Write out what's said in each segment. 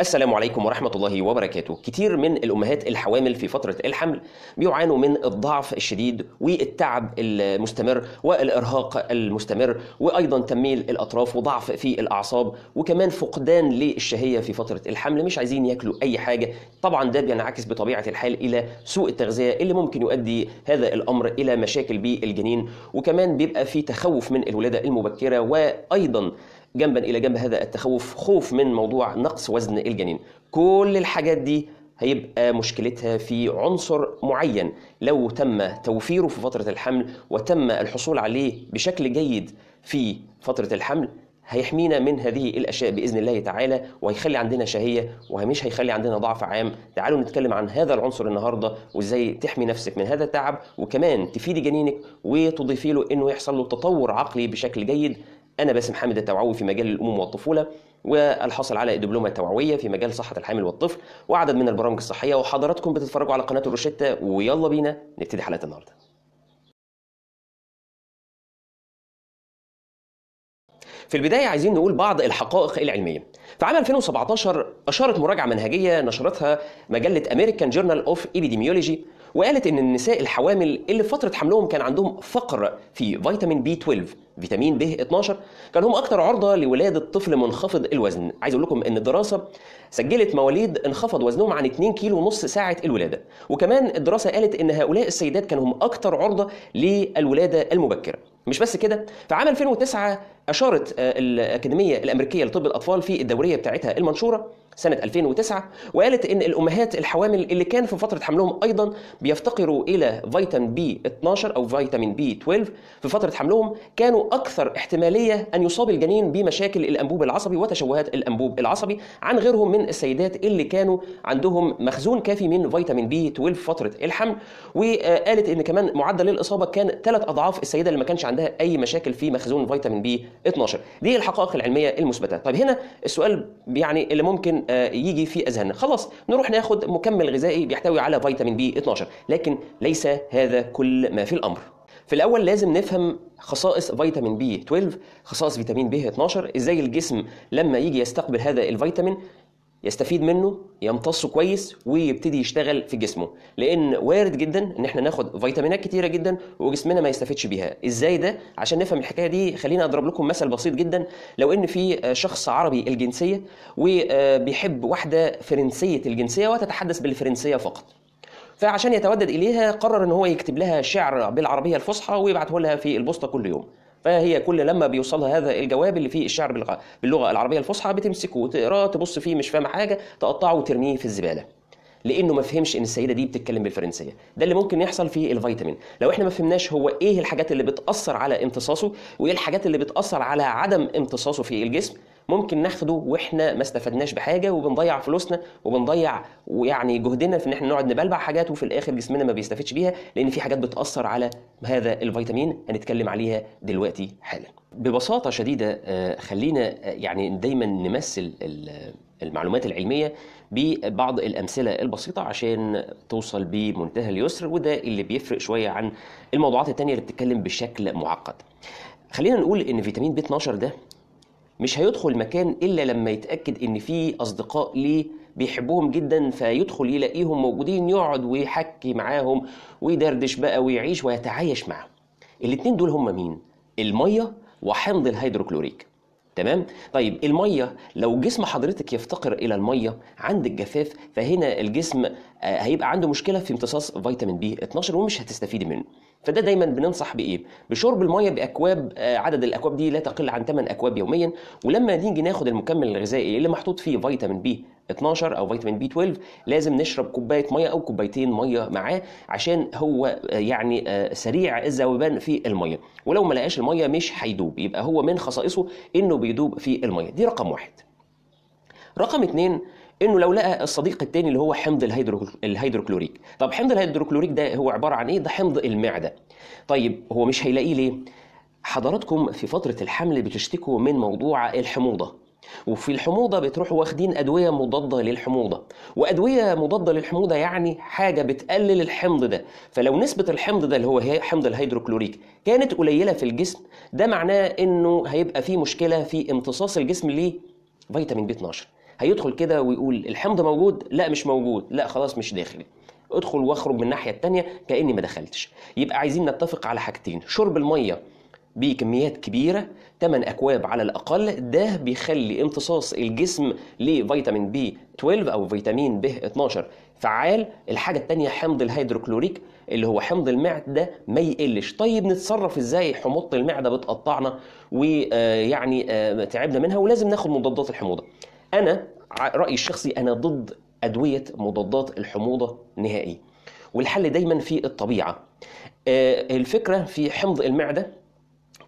السلام عليكم ورحمة الله وبركاته كتير من الأمهات الحوامل في فترة الحمل بيعانوا من الضعف الشديد والتعب المستمر والإرهاق المستمر وأيضا تميل الأطراف وضعف في الأعصاب وكمان فقدان للشهية في فترة الحمل مش عايزين ياكلوا أي حاجة طبعا ده بينعكس بطبيعة الحال إلى سوء التغذية اللي ممكن يؤدي هذا الأمر إلى مشاكل بالجنين وكمان بيبقى في تخوف من الولادة المبكرة وأيضا جنبا إلى جنب هذا التخوف خوف من موضوع نقص وزن الجنين كل الحاجات دي هيبقى مشكلتها في عنصر معين لو تم توفيره في فترة الحمل وتم الحصول عليه بشكل جيد في فترة الحمل هيحمينا من هذه الاشياء باذن الله تعالى وهيخلي عندنا شهيه ومش هيخلي عندنا ضعف عام تعالوا نتكلم عن هذا العنصر النهارده وازاي تحمي نفسك من هذا التعب وكمان تفيدي جنينك وتضيفي له انه يحصل له تطور عقلي بشكل جيد أنا باسم حامد التوعوي في مجال الأمومة والطفولة والحاصل على الدبلومه التوعويه في مجال صحة الحامل والطفل وعدد من البرامج الصحية وحضراتكم بتتفرجوا على قناة الروشتة ويلا بينا نبتدي حلقة النهاردة في البداية عايزين نقول بعض الحقائق العلمية في عام 2017 أشارت مراجعة منهجية نشرتها مجلة American Journal of Epidemiology وقالت ان النساء الحوامل اللي في فتره حملهم كان عندهم فقر في فيتامين بي 12 فيتامين ب 12 كان هم اكثر عرضه لولاده طفل منخفض الوزن عايز اقول لكم ان الدراسه سجلت مواليد انخفض وزنهم عن 2 كيلو ونص ساعه الولاده وكمان الدراسه قالت ان هؤلاء السيدات كانوا هم اكثر عرضه للولاده المبكره مش بس كده في عام 2009 أشارت آه، الأكاديمية الأمريكية لطب الأطفال في الدورية بتاعتها المنشورة سنة 2009 وقالت إن الأمهات الحوامل اللي كان في فترة حملهم أيضا بيفتقروا إلى فيتامين بي 12 أو فيتامين بي 12 في فترة حملهم كانوا أكثر احتمالية أن يصاب الجنين بمشاكل الأنبوب العصبي وتشوهات الأنبوب العصبي عن غيرهم من السيدات اللي كانوا عندهم مخزون كافي من فيتامين بي 12 فترة الحمل وقالت إن كمان معدل الإصابة كان ثلاث أضعاف السيدة اللي ما كانش عندها أي مشاكل في مخزون فيتامين بي 12 دي الحقائق العلميه المثبته طيب هنا السؤال يعني اللي ممكن آه، يجي في اذهاننا خلاص نروح ناخد مكمل غذائي بيحتوي على فيتامين بي 12 لكن ليس هذا كل ما في الامر في الاول لازم نفهم خصائص فيتامين بي 12 خصائص فيتامين بي 12 ازاي الجسم لما يجي يستقبل هذا الفيتامين يستفيد منه يمتصه كويس ويبتدي يشتغل في جسمه لان وارد جدا ان احنا ناخد فيتامينات كتيره جدا وجسمنا ما يستفيدش بيها ازاي ده عشان نفهم الحكايه دي خلينا اضرب لكم مثل بسيط جدا لو ان في شخص عربي الجنسيه وبيحب آه، واحده فرنسيه الجنسيه وتتحدث بالفرنسيه فقط فعشان يتودد اليها قرر ان هو يكتب لها شعر بالعربيه الفصحى ويبعته لها في البوسطه كل يوم فهي كل لما بيوصلها هذا الجواب اللي فيه الشعر باللغه, العربيه الفصحى بتمسكه وتقراه تبص فيه مش فاهم حاجه تقطعه وترميه في الزباله لانه ما فهمش ان السيده دي بتتكلم بالفرنسيه ده اللي ممكن يحصل في الفيتامين لو احنا ما فهمناش هو ايه الحاجات اللي بتاثر على امتصاصه وايه الحاجات اللي بتاثر على عدم امتصاصه في الجسم ممكن ناخده واحنا ما استفدناش بحاجه وبنضيع فلوسنا وبنضيع ويعني جهدنا في ان احنا نقعد نبلبع حاجات وفي الاخر جسمنا ما بيستفدش بيها لان في حاجات بتاثر على هذا الفيتامين هنتكلم عليها دلوقتي حالا ببساطه شديده آه، خلينا آه، يعني دايما نمثل المعلومات العلميه ببعض الامثله البسيطه عشان توصل بمنتهى اليسر وده اللي بيفرق شويه عن الموضوعات التانية اللي بتتكلم بشكل معقد خلينا نقول ان فيتامين بي 12 ده مش هيدخل مكان الا لما يتاكد ان في اصدقاء ليه بيحبهم جدا فيدخل يلاقيهم موجودين يقعد ويحكي معاهم ويدردش بقى ويعيش ويتعايش معاهم الاتنين دول هم مين الميه وحمض الهيدروكلوريك تمام طيب الميه لو جسم حضرتك يفتقر الى الميه عند الجفاف فهنا الجسم آه، هيبقى عنده مشكله في امتصاص فيتامين بي 12 ومش هتستفيدي منه فده دايما بننصح بايه بشرب الميه باكواب آه، عدد الاكواب دي لا تقل عن 8 اكواب يوميا ولما نيجي ناخد المكمل الغذائي اللي محطوط فيه فيتامين بي 12 او فيتامين بي 12 لازم نشرب كوبايه ميه او كوبايتين ميه معاه عشان هو آه، يعني آه، سريع الذوبان في الميه ولو ما لقاش الميه مش هيدوب يبقى هو من خصائصه انه بيدوب في الميه دي رقم واحد رقم اثنين انه لو لقى الصديق الثاني اللي هو حمض الهيدرو... الهيدروكلوريك طب حمض الهيدروكلوريك ده هو عباره عن ايه ده حمض المعده طيب هو مش هيلاقيه ليه حضراتكم في فتره الحمل بتشتكوا من موضوع الحموضه وفي الحموضة بتروحوا واخدين أدوية مضادة للحموضة وأدوية مضادة للحموضة يعني حاجة بتقلل الحمض ده فلو نسبة الحمض ده اللي هو حمض الهيدروكلوريك كانت قليلة في الجسم ده معناه أنه هيبقى فيه مشكلة في امتصاص الجسم لفيتامين بي 12 هيدخل كده ويقول الحمض موجود لا مش موجود لا خلاص مش داخل ادخل واخرج من الناحيه الثانيه كاني ما دخلتش يبقى عايزين نتفق على حاجتين شرب الميه بكميات كبيره 8 اكواب على الاقل ده بيخلي امتصاص الجسم لفيتامين بي 12 او فيتامين ب 12 فعال الحاجه الثانيه حمض الهيدروكلوريك اللي هو حمض المعده ما يقلش طيب نتصرف ازاي حموضه المعده بتقطعنا ويعني آه، تعبنا منها ولازم ناخد مضادات الحموضه انا رايي الشخصي انا ضد ادويه مضادات الحموضه نهائي والحل دايما في الطبيعه آه، الفكره في حمض المعده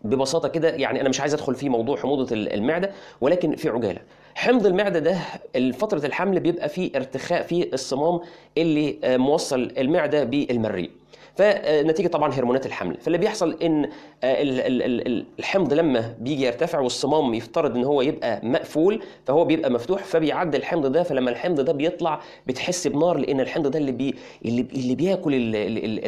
ببساطه كده يعني انا مش عايز ادخل في موضوع حموضه المعده ولكن في عجاله حمض المعده ده فتره الحمل بيبقى فيه ارتخاء في الصمام اللي آه، موصل المعده بالمريء فنتيجه طبعا هرمونات الحمل فاللي بيحصل ان آه، الحمض لما بيجي يرتفع والصمام يفترض ان هو يبقى مقفول فهو بيبقى مفتوح فبيعدي الحمض ده فلما الحمض ده بيطلع بتحس بنار لان الحمض ده اللي بي اللي, اللي بياكل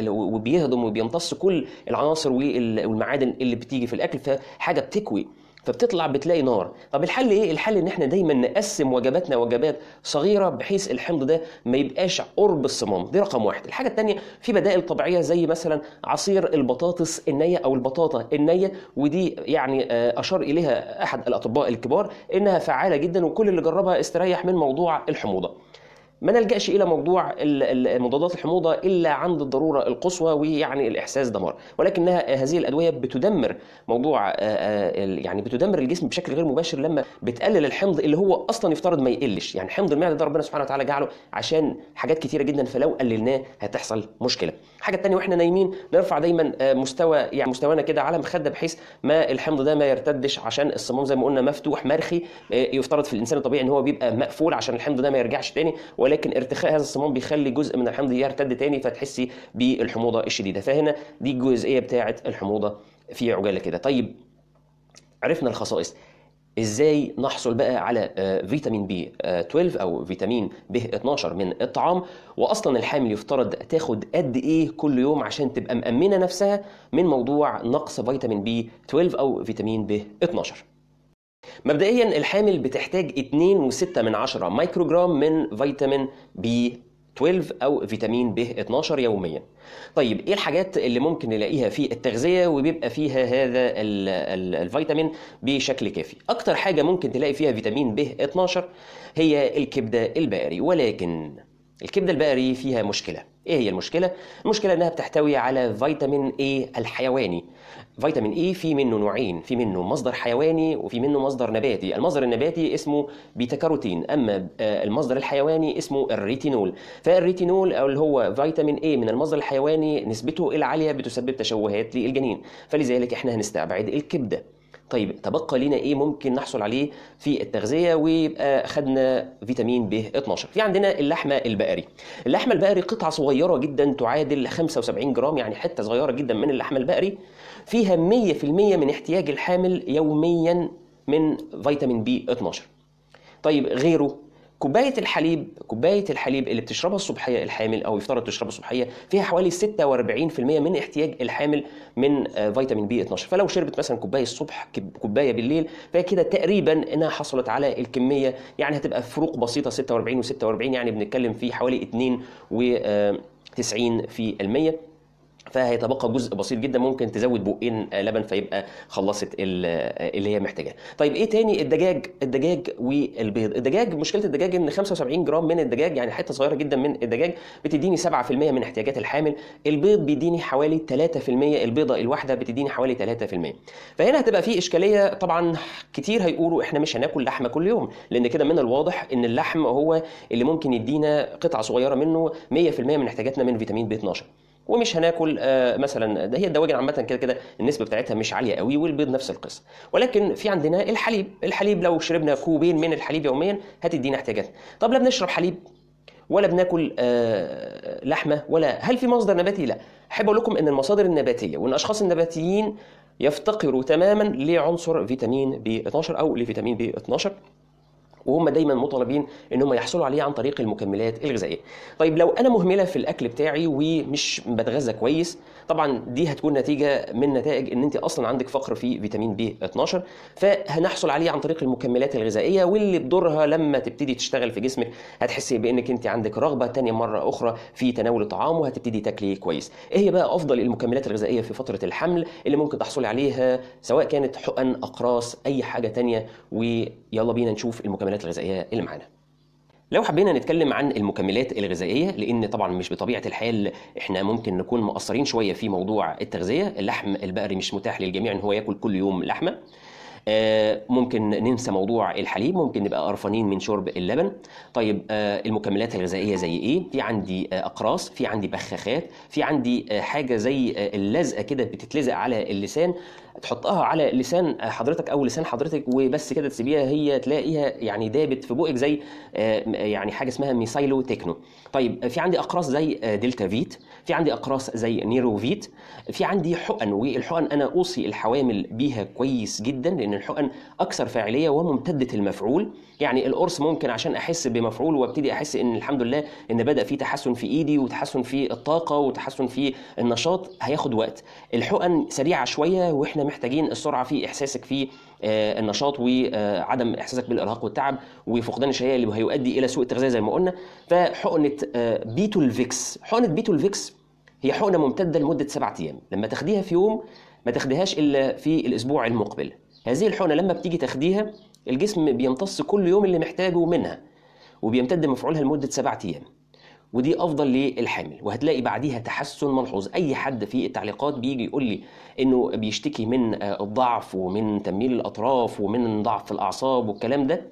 وبيهضم وبيمتص كل العناصر والمعادن اللي بتيجي في الاكل فحاجه بتكوي فبتطلع بتلاقي نار طب الحل ايه الحل ان احنا دايما نقسم وجباتنا وجبات صغيره بحيث الحمض ده ما يبقاش قرب الصمام دي رقم واحد الحاجه الثانيه في بدائل طبيعيه زي مثلا عصير البطاطس النيه او البطاطا النيه ودي يعني آه، اشار اليها احد الاطباء الكبار انها فعاله جدا وكل اللي جربها استريح من موضوع الحموضه ما نلجاش الى موضوع مضادات الحموضه الا عند الضروره القصوى ويعني الاحساس دمار ولكنها هذه الادويه بتدمر موضوع آه، آه، يعني بتدمر الجسم بشكل غير مباشر لما بتقلل الحمض اللي هو اصلا يفترض ما يقلش يعني حمض المعده ده ربنا سبحانه وتعالى جعله عشان حاجات كثيره جدا فلو قللناه هتحصل مشكله الحاجه الثانيه واحنا نايمين نرفع دايما آه، مستوى يعني مستوانا كده على مخده بحيث ما الحمض ده ما يرتدش عشان الصمام زي ما قلنا مفتوح مرخي يفترض في الانسان الطبيعي ان هو بيبقى مقفول عشان الحمض ده ما يرجعش تاني ولكن ارتخاء هذا الصمام بيخلي جزء من الحمض يرتد تاني فتحسي بالحموضه الشديده فهنا دي الجزئيه بتاعه الحموضه في عجاله كده طيب عرفنا الخصائص ازاي نحصل بقى على آه، فيتامين بي 12 آه، او فيتامين ب 12 من الطعام واصلا الحامل يفترض تاخد قد ايه كل يوم عشان تبقى مامنه نفسها من موضوع نقص فيتامين بي 12 او فيتامين ب 12 مبدئيا الحامل بتحتاج 2.6 مايكروجرام من فيتامين بي 12 او فيتامين ب 12 يوميا. طيب ايه الحاجات اللي ممكن نلاقيها في التغذيه وبيبقى فيها هذا الفيتامين بشكل كافي؟ اكتر حاجه ممكن تلاقي فيها فيتامين ب 12 هي الكبده البقري ولكن الكبده البقري فيها مشكله. ايه هي المشكله المشكله انها بتحتوي على فيتامين اي الحيواني فيتامين اي في منه نوعين في منه مصدر حيواني وفي منه مصدر نباتي المصدر النباتي اسمه بيتا كاروتين اما آه، المصدر الحيواني اسمه الريتينول فالريتينول او اللي هو فيتامين اي من المصدر الحيواني نسبته العاليه بتسبب تشوهات للجنين فلذلك احنا هنستبعد الكبده طيب تبقى لنا ايه ممكن نحصل عليه في التغذيه ويبقى خدنا فيتامين ب 12 في عندنا اللحمه البقري اللحمه البقري قطعه صغيره جدا تعادل 75 جرام يعني حته صغيره جدا من اللحمه البقري فيها 100% من احتياج الحامل يوميا من فيتامين بي 12 طيب غيره كوبايه الحليب كوبايه الحليب اللي بتشربها الصبحيه الحامل او يفترض تشربها الصبحيه فيها حوالي 46% من احتياج الحامل من آه، فيتامين بي 12 فلو شربت مثلا كوبايه الصبح كوبايه بالليل فهي كده تقريبا انها حصلت على الكميه يعني هتبقى فروق بسيطه 46 و46 يعني بنتكلم في حوالي 2 و 90 آه، في المية فهيتبقى جزء بسيط جدا ممكن تزود بقين آه، لبن فيبقى خلصت آه، اللي هي محتاجاه طيب ايه تاني الدجاج الدجاج والبيض الدجاج مشكله الدجاج ان 75 جرام من الدجاج يعني حته صغيره جدا من الدجاج بتديني 7% من احتياجات الحامل البيض بيديني حوالي 3% البيضه الواحده بتديني حوالي 3% فهنا هتبقى في اشكاليه طبعا كتير هيقولوا احنا مش هناكل لحمه كل يوم لان كده من الواضح ان اللحم هو اللي ممكن يدينا قطعه صغيره منه 100% من احتياجاتنا من فيتامين بي 12 ومش هناكل آه، مثلا ده هي الدواجن عامه كده كده النسبه بتاعتها مش عاليه قوي والبيض نفس القصه ولكن في عندنا الحليب الحليب لو شربنا كوبين من الحليب يوميا هتدينا احتياجاتنا طب لا بنشرب حليب ولا بناكل آه، لحمه ولا هل في مصدر نباتي لا احب اقول لكم ان المصادر النباتيه وان الاشخاص النباتيين يفتقروا تماما لعنصر فيتامين بي 12 او لفيتامين بي 12 وهم دايما مطالبين ان هم يحصلوا عليه عن طريق المكملات الغذائيه. طيب لو انا مهمله في الاكل بتاعي ومش بتغذى كويس طبعا دي هتكون نتيجه من نتائج ان انت اصلا عندك فقر في فيتامين بي 12 فهنحصل عليه عن طريق المكملات الغذائيه واللي بدورها لما تبتدي تشتغل في جسمك هتحسي بانك انت عندك رغبه ثانيه مره اخرى في تناول الطعام وهتبتدي تاكلي كويس. ايه هي بقى افضل المكملات الغذائيه في فتره الحمل اللي ممكن تحصلي عليها سواء كانت حقن اقراص اي حاجه ثانيه ويلا بينا نشوف المكملات المكملات الغذائيه اللي معانا لو حبينا نتكلم عن المكملات الغذائيه لان طبعا مش بطبيعه الحال احنا ممكن نكون مقصرين شويه في موضوع التغذيه اللحم البقري مش متاح للجميع ان هو ياكل كل يوم لحمه آه، ممكن ننسى موضوع الحليب ممكن نبقى قرفانين من شرب اللبن طيب آه، المكملات الغذائيه زي ايه في عندي آه، اقراص في عندي بخاخات في عندي حاجه زي اللزقه كده بتتلزق على اللسان تحطها على لسان حضرتك او لسان حضرتك وبس كده تسيبيها هي تلاقيها يعني دابت في بوقك زي يعني حاجه اسمها ميسايلو تكنو طيب في عندي اقراص زي دلتا فيت في عندي اقراص زي نيرو فيت في عندي حقن والحقن انا اوصي الحوامل بيها كويس جدا لان أن الحقن أكثر فاعلية وممتدة المفعول يعني القرص ممكن عشان أحس بمفعول وابتدي أحس أن الحمد لله أن بدأ في تحسن في إيدي وتحسن في الطاقة وتحسن في النشاط هياخد وقت الحقن سريعة شوية وإحنا محتاجين السرعة في إحساسك في آه، النشاط وعدم احساسك بالارهاق والتعب وفقدان الشهيه اللي هيؤدي الى سوء التغذيه زي ما قلنا فحقنه الفيكس آه، حقنه الفيكس هي حقنه ممتده لمده سبعة ايام لما تاخديها في يوم ما تاخديهاش الا في الاسبوع المقبل هذه الحقنه لما بتيجي تاخديها الجسم بيمتص كل يوم اللي محتاجه منها وبيمتد مفعولها لمده سبعة ايام ودي افضل للحامل وهتلاقي بعديها تحسن ملحوظ اي حد في التعليقات بيجي يقول لي انه بيشتكي من الضعف ومن تمييل الاطراف ومن ضعف الاعصاب والكلام ده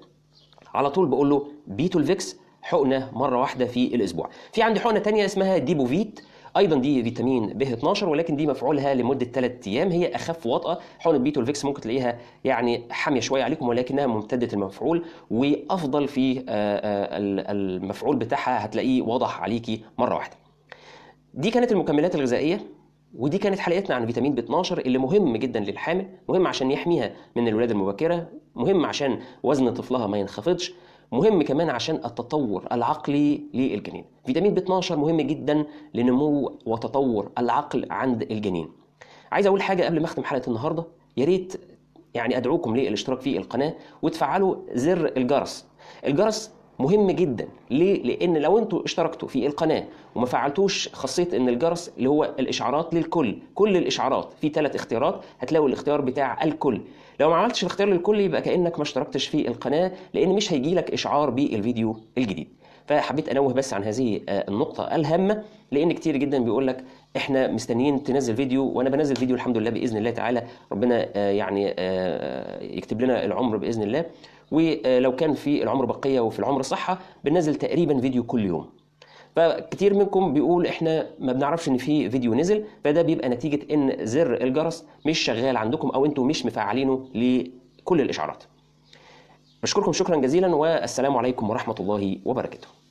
على طول بقول له بيتو الفيكس حقنه مره واحده في الاسبوع في عندي حقنه تانية اسمها ديبوفيت ايضا دي فيتامين ب 12 ولكن دي مفعولها لمده 3 ايام هي اخف وطأه حقن البيت الفيكس ممكن تلاقيها يعني حاميه شويه عليكم ولكنها ممتده المفعول وافضل في آه، آه، المفعول بتاعها هتلاقيه واضح عليكي مره واحده دي كانت المكملات الغذائيه ودي كانت حلقتنا عن فيتامين ب 12 اللي مهم جدا للحامل مهم عشان يحميها من الولاده المبكره مهم عشان وزن طفلها ما ينخفضش مهم كمان عشان التطور العقلي للجنين فيتامين ب12 مهم جدا لنمو وتطور العقل عند الجنين عايز اقول حاجه قبل ما اختم حلقه النهارده يا ريت يعني ادعوكم للاشتراك في القناه وتفعلوا زر الجرس الجرس مهم جدا ليه لان لو انتوا اشتركتوا في القناه وما فعلتوش خاصيه ان الجرس اللي هو الاشعارات للكل كل الاشعارات في ثلاث اختيارات هتلاقوا الاختيار بتاع الكل لو ما عملتش الاختيار للكل يبقى كانك ما اشتركتش في القناه لان مش هيجي لك اشعار بالفيديو الجديد فحبيت انوه بس عن هذه آه، النقطه الهامه لان كتير جدا بيقول لك احنا مستنيين تنزل فيديو وانا بنزل فيديو الحمد لله باذن الله تعالى ربنا آه، يعني آه، يكتب لنا العمر باذن الله ولو كان في العمر بقيه وفي العمر صحه بننزل تقريبا فيديو كل يوم فكتير منكم بيقول احنا ما بنعرفش ان في فيديو نزل فده بيبقى نتيجه ان زر الجرس مش شغال عندكم او انتم مش مفعلينه لكل الاشعارات بشكركم شكرا جزيلا والسلام عليكم ورحمه الله وبركاته